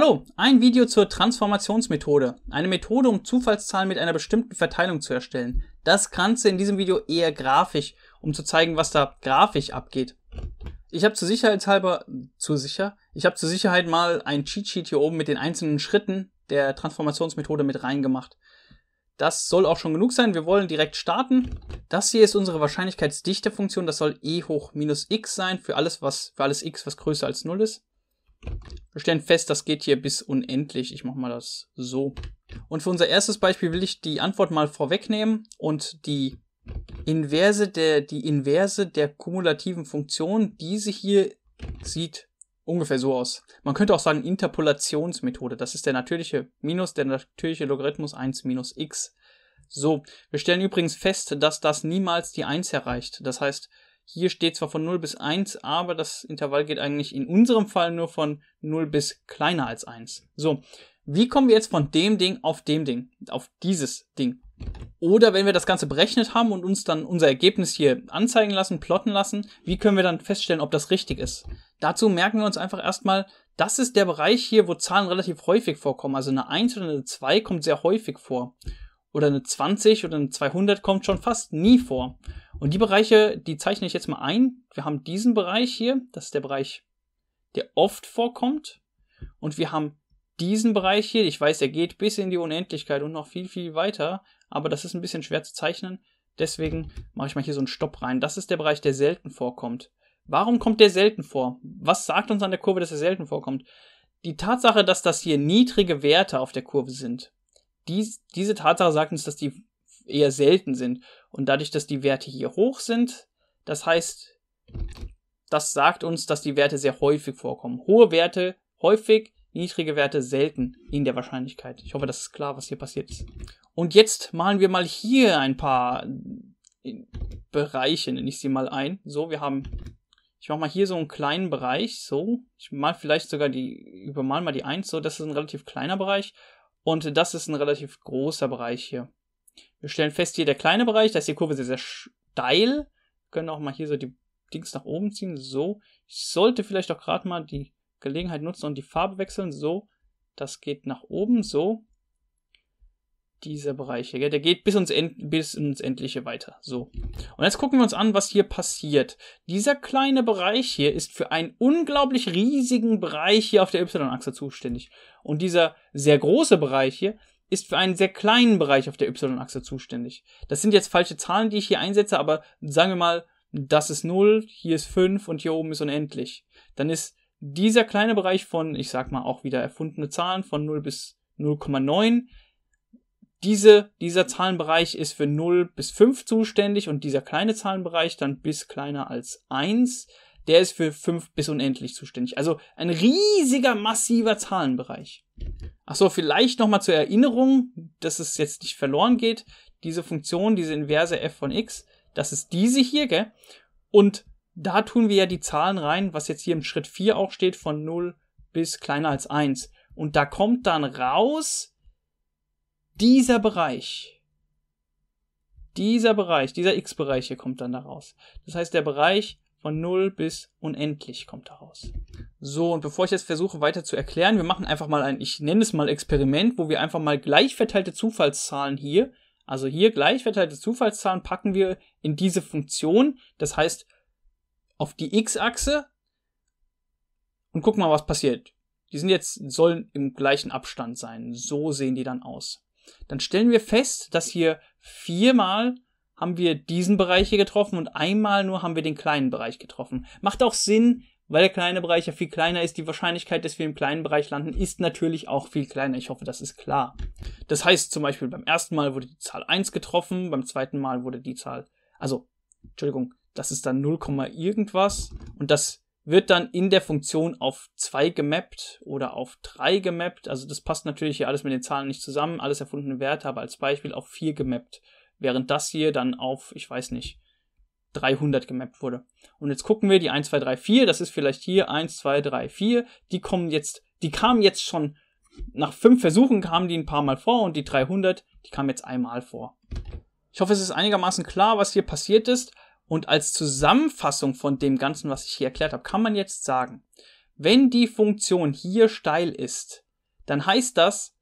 Hallo, ein Video zur Transformationsmethode, eine Methode, um Zufallszahlen mit einer bestimmten Verteilung zu erstellen. Das Ganze in diesem Video eher grafisch, um zu zeigen, was da grafisch abgeht. Ich habe zur Sicherheitshalber zu sicher, ich habe zur Sicherheit mal ein Cheatsheet hier oben mit den einzelnen Schritten der Transformationsmethode mit reingemacht. Das soll auch schon genug sein. Wir wollen direkt starten. Das hier ist unsere Wahrscheinlichkeitsdichte-Funktion. Das soll e hoch minus x sein für alles, was, für alles x, was größer als 0 ist. Wir stellen fest, das geht hier bis unendlich. Ich mache mal das so. Und für unser erstes Beispiel will ich die Antwort mal vorwegnehmen und die Inverse der, die Inverse der kumulativen Funktion, diese hier sieht ungefähr so aus. Man könnte auch sagen Interpolationsmethode. Das ist der natürliche Minus, der natürliche Logarithmus 1 minus x. So, wir stellen übrigens fest, dass das niemals die 1 erreicht. Das heißt, hier steht zwar von 0 bis 1, aber das Intervall geht eigentlich in unserem Fall nur von 0 bis kleiner als 1. So, wie kommen wir jetzt von dem Ding auf dem Ding, auf dieses Ding? Oder wenn wir das Ganze berechnet haben und uns dann unser Ergebnis hier anzeigen lassen, plotten lassen, wie können wir dann feststellen, ob das richtig ist? Dazu merken wir uns einfach erstmal, das ist der Bereich hier, wo Zahlen relativ häufig vorkommen. Also eine 1 oder eine 2 kommt sehr häufig vor. Oder eine 20 oder eine 200 kommt schon fast nie vor. Und die Bereiche, die zeichne ich jetzt mal ein. Wir haben diesen Bereich hier, das ist der Bereich, der oft vorkommt. Und wir haben diesen Bereich hier, ich weiß, der geht bis in die Unendlichkeit und noch viel, viel weiter, aber das ist ein bisschen schwer zu zeichnen. Deswegen mache ich mal hier so einen Stopp rein. Das ist der Bereich, der selten vorkommt. Warum kommt der selten vor? Was sagt uns an der Kurve, dass er selten vorkommt? Die Tatsache, dass das hier niedrige Werte auf der Kurve sind, dies, diese Tatsache sagt uns, dass die eher selten sind. Und dadurch, dass die Werte hier hoch sind, das heißt, das sagt uns, dass die Werte sehr häufig vorkommen. Hohe Werte häufig, niedrige Werte selten in der Wahrscheinlichkeit. Ich hoffe, das ist klar, was hier passiert ist. Und jetzt malen wir mal hier ein paar äh, Bereiche, nenne ich sie mal ein. So, wir haben, ich mache mal hier so einen kleinen Bereich, so. Ich mal vielleicht sogar die, übermal mal die 1, so, das ist ein relativ kleiner Bereich. Und das ist ein relativ großer Bereich hier. Wir stellen fest, hier der kleine Bereich, da ist die Kurve sehr, sehr steil. Wir können auch mal hier so die Dings nach oben ziehen. So. Ich sollte vielleicht auch gerade mal die Gelegenheit nutzen und die Farbe wechseln. So. Das geht nach oben. So. Dieser Bereich hier, der geht bis ins, bis ins Endliche weiter. So. Und jetzt gucken wir uns an, was hier passiert. Dieser kleine Bereich hier ist für einen unglaublich riesigen Bereich hier auf der Y-Achse zuständig. Und dieser sehr große Bereich hier ist für einen sehr kleinen Bereich auf der Y-Achse zuständig. Das sind jetzt falsche Zahlen, die ich hier einsetze, aber sagen wir mal, das ist 0, hier ist 5 und hier oben ist unendlich. Dann ist dieser kleine Bereich von, ich sag mal auch wieder erfundene Zahlen von 0 bis 0,9, diese, dieser Zahlenbereich ist für 0 bis 5 zuständig und dieser kleine Zahlenbereich dann bis kleiner als 1, der ist für 5 bis unendlich zuständig. Also ein riesiger, massiver Zahlenbereich. Achso, vielleicht nochmal zur Erinnerung, dass es jetzt nicht verloren geht. Diese Funktion, diese inverse f von x, das ist diese hier, gell? Und da tun wir ja die Zahlen rein, was jetzt hier im Schritt 4 auch steht, von 0 bis kleiner als 1. Und da kommt dann raus dieser Bereich. Dieser Bereich, dieser x-Bereich hier kommt dann da raus. Das heißt, der Bereich von 0 bis unendlich kommt da raus. So, und bevor ich jetzt versuche weiter zu erklären, wir machen einfach mal ein, ich nenne es mal Experiment, wo wir einfach mal gleich verteilte Zufallszahlen hier, also hier gleich verteilte Zufallszahlen packen wir in diese Funktion, das heißt auf die x-Achse und gucken mal, was passiert. Die sind jetzt, sollen im gleichen Abstand sein. So sehen die dann aus. Dann stellen wir fest, dass hier viermal haben wir diesen Bereich hier getroffen und einmal nur haben wir den kleinen Bereich getroffen. Macht auch Sinn, weil der kleine Bereich ja viel kleiner ist. Die Wahrscheinlichkeit, dass wir im kleinen Bereich landen, ist natürlich auch viel kleiner. Ich hoffe, das ist klar. Das heißt zum Beispiel, beim ersten Mal wurde die Zahl 1 getroffen, beim zweiten Mal wurde die Zahl, also, Entschuldigung, das ist dann 0, irgendwas und das wird dann in der Funktion auf 2 gemappt oder auf 3 gemappt. Also das passt natürlich hier alles mit den Zahlen nicht zusammen. Alles erfundene Werte, aber als Beispiel auf 4 gemappt während das hier dann auf, ich weiß nicht, 300 gemappt wurde. Und jetzt gucken wir die 1, 2, 3, 4, das ist vielleicht hier 1, 2, 3, 4, die kommen jetzt, die kamen jetzt schon, nach fünf Versuchen kamen die ein paar Mal vor und die 300, die kamen jetzt einmal vor. Ich hoffe, es ist einigermaßen klar, was hier passiert ist. Und als Zusammenfassung von dem Ganzen, was ich hier erklärt habe, kann man jetzt sagen, wenn die Funktion hier steil ist, dann heißt das,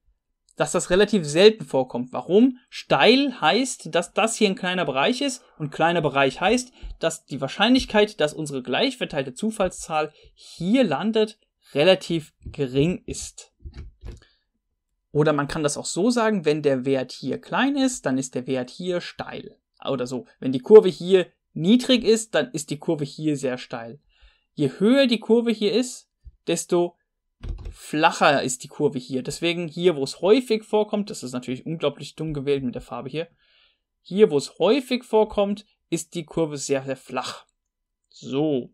dass das relativ selten vorkommt. Warum? Steil heißt, dass das hier ein kleiner Bereich ist und kleiner Bereich heißt, dass die Wahrscheinlichkeit, dass unsere gleichverteilte Zufallszahl hier landet, relativ gering ist. Oder man kann das auch so sagen, wenn der Wert hier klein ist, dann ist der Wert hier steil. Oder so, wenn die Kurve hier niedrig ist, dann ist die Kurve hier sehr steil. Je höher die Kurve hier ist, desto flacher ist die Kurve hier. Deswegen hier, wo es häufig vorkommt, das ist natürlich unglaublich dumm gewählt mit der Farbe hier. Hier, wo es häufig vorkommt, ist die Kurve sehr, sehr flach. So.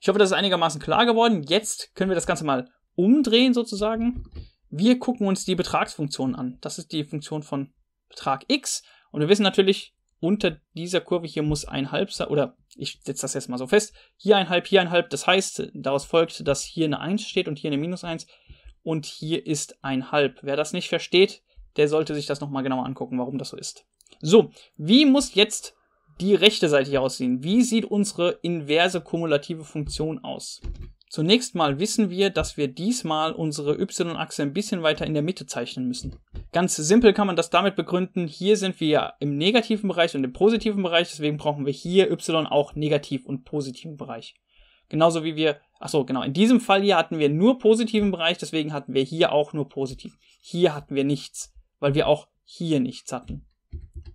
Ich hoffe, das ist einigermaßen klar geworden. Jetzt können wir das Ganze mal umdrehen sozusagen. Wir gucken uns die Betragsfunktion an. Das ist die Funktion von Betrag x. Und wir wissen natürlich, unter dieser Kurve hier muss ein halb sein, oder ich setze das jetzt mal so fest, hier ein halb, hier ein halb, das heißt, daraus folgt, dass hier eine 1 steht und hier eine minus 1 und hier ist ein halb. Wer das nicht versteht, der sollte sich das nochmal genauer angucken, warum das so ist. So, wie muss jetzt die rechte Seite hier aussehen? Wie sieht unsere inverse kumulative Funktion aus? Zunächst mal wissen wir, dass wir diesmal unsere y-Achse ein bisschen weiter in der Mitte zeichnen müssen. Ganz simpel kann man das damit begründen, hier sind wir im negativen Bereich und im positiven Bereich, deswegen brauchen wir hier y auch negativ und positiven Bereich. Genauso wie wir, achso, genau, in diesem Fall hier hatten wir nur positiven Bereich, deswegen hatten wir hier auch nur positiv. Hier hatten wir nichts, weil wir auch hier nichts hatten.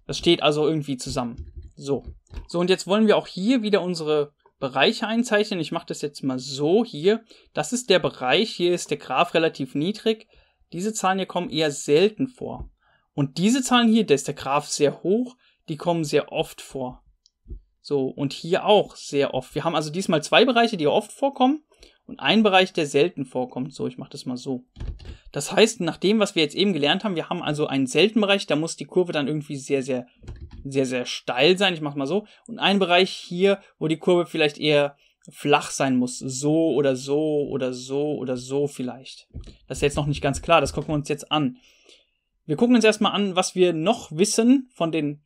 Das steht also irgendwie zusammen. So. So, und jetzt wollen wir auch hier wieder unsere Bereiche einzeichnen. Ich mache das jetzt mal so hier. Das ist der Bereich, hier ist der Graph relativ niedrig. Diese Zahlen hier kommen eher selten vor. Und diese Zahlen hier, da ist der Graph sehr hoch, die kommen sehr oft vor. So, und hier auch sehr oft. Wir haben also diesmal zwei Bereiche, die oft vorkommen und einen Bereich, der selten vorkommt. So, ich mache das mal so. Das heißt, nach dem, was wir jetzt eben gelernt haben, wir haben also einen seltenen Bereich, da muss die Kurve dann irgendwie sehr, sehr, sehr, sehr steil sein. Ich mache mal so. Und einen Bereich hier, wo die Kurve vielleicht eher flach sein muss. So oder so oder so oder so vielleicht. Das ist jetzt noch nicht ganz klar, das gucken wir uns jetzt an. Wir gucken uns erstmal an, was wir noch wissen von den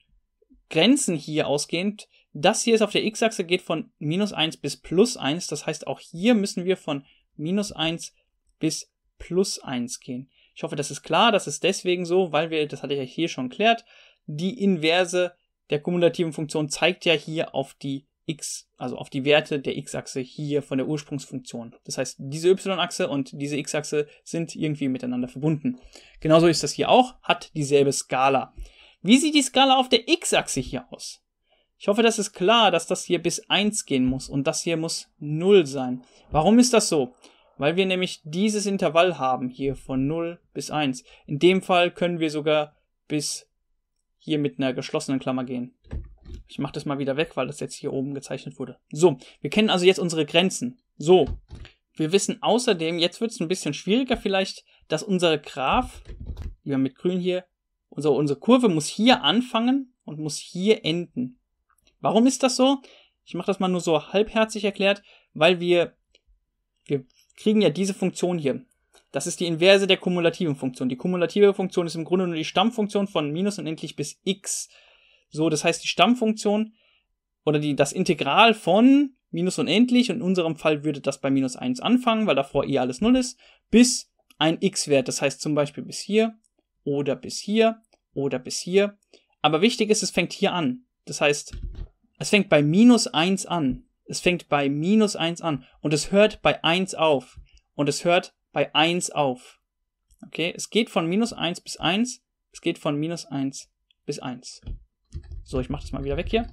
Grenzen hier ausgehend. Das hier ist auf der x-Achse, geht von minus 1 bis plus 1. Das heißt, auch hier müssen wir von minus 1 bis plus 1 gehen. Ich hoffe, das ist klar. Das ist deswegen so, weil wir, das hatte ich ja hier schon erklärt, die Inverse der kumulativen Funktion zeigt ja hier auf die x, also auf die Werte der x-Achse hier von der Ursprungsfunktion. Das heißt, diese y-Achse und diese x-Achse sind irgendwie miteinander verbunden. Genauso ist das hier auch, hat dieselbe Skala. Wie sieht die Skala auf der x-Achse hier aus? Ich hoffe, das ist klar, dass das hier bis 1 gehen muss und das hier muss 0 sein. Warum ist das so? Weil wir nämlich dieses Intervall haben, hier von 0 bis 1. In dem Fall können wir sogar bis hier mit einer geschlossenen Klammer gehen. Ich mache das mal wieder weg, weil das jetzt hier oben gezeichnet wurde. So, wir kennen also jetzt unsere Grenzen. So, wir wissen außerdem, jetzt wird es ein bisschen schwieriger vielleicht, dass unser Graph, wie wir mit grün hier, unsere, unsere Kurve muss hier anfangen und muss hier enden. Warum ist das so? Ich mache das mal nur so halbherzig erklärt, weil wir, wir kriegen ja diese Funktion hier. Das ist die Inverse der kumulativen Funktion. Die kumulative Funktion ist im Grunde nur die Stammfunktion von minus unendlich bis x. So, das heißt, die Stammfunktion oder die, das Integral von minus unendlich, und in unserem Fall würde das bei minus 1 anfangen, weil davor eh alles 0 ist, bis ein x-Wert, das heißt zum Beispiel bis hier oder bis hier oder bis hier. Aber wichtig ist, es fängt hier an. Das heißt, es fängt bei minus 1 an. Es fängt bei minus 1 an und es hört bei 1 auf. Und es hört bei 1 auf. Okay, es geht von minus 1 bis 1. es geht von minus 1 bis 1. So, ich mache das mal wieder weg hier.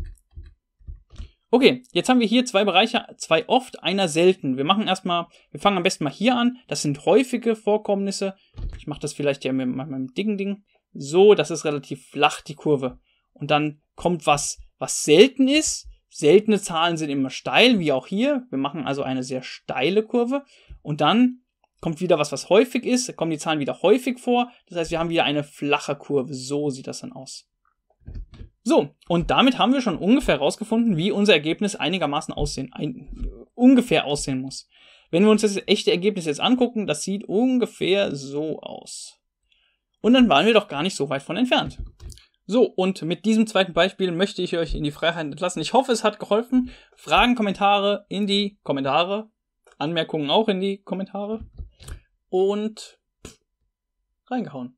Okay, jetzt haben wir hier zwei Bereiche, zwei oft, einer selten. Wir machen erstmal, wir fangen am besten mal hier an. Das sind häufige Vorkommnisse. Ich mache das vielleicht ja mit meinem dicken Ding. So, das ist relativ flach, die Kurve. Und dann kommt was, was selten ist. Seltene Zahlen sind immer steil, wie auch hier. Wir machen also eine sehr steile Kurve. Und dann kommt wieder was, was häufig ist. Da kommen die Zahlen wieder häufig vor. Das heißt, wir haben wieder eine flache Kurve. So sieht das dann aus. So, und damit haben wir schon ungefähr rausgefunden, wie unser Ergebnis einigermaßen aussehen, ein, ungefähr aussehen muss. Wenn wir uns das echte Ergebnis jetzt angucken, das sieht ungefähr so aus. Und dann waren wir doch gar nicht so weit von entfernt. So, und mit diesem zweiten Beispiel möchte ich euch in die Freiheit entlassen. Ich hoffe, es hat geholfen. Fragen, Kommentare in die Kommentare. Anmerkungen auch in die Kommentare. Und pff, reingehauen.